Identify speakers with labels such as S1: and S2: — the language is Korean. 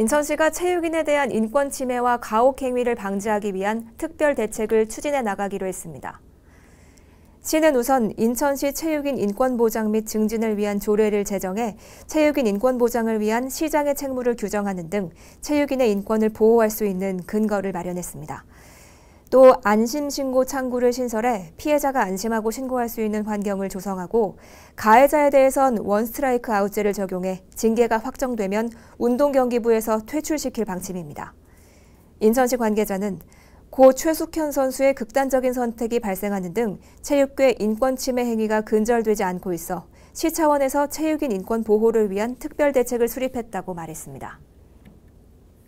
S1: 인천시가 체육인에 대한 인권 침해와 가혹 행위를 방지하기 위한 특별 대책을 추진해 나가기로 했습니다. 시는 우선 인천시 체육인 인권 보장 및 증진을 위한 조례를 제정해 체육인 인권 보장을 위한 시장의 책무를 규정하는 등 체육인의 인권을 보호할 수 있는 근거를 마련했습니다. 또 안심신고 창구를 신설해 피해자가 안심하고 신고할 수 있는 환경을 조성하고 가해자에 대해선 원스트라이크 아웃제를 적용해 징계가 확정되면 운동경기부에서 퇴출시킬 방침입니다. 인천시 관계자는 고 최숙현 선수의 극단적인 선택이 발생하는 등 체육계 인권침해 행위가 근절되지 않고 있어 시 차원에서 체육인 인권 보호를 위한 특별 대책을 수립했다고 말했습니다.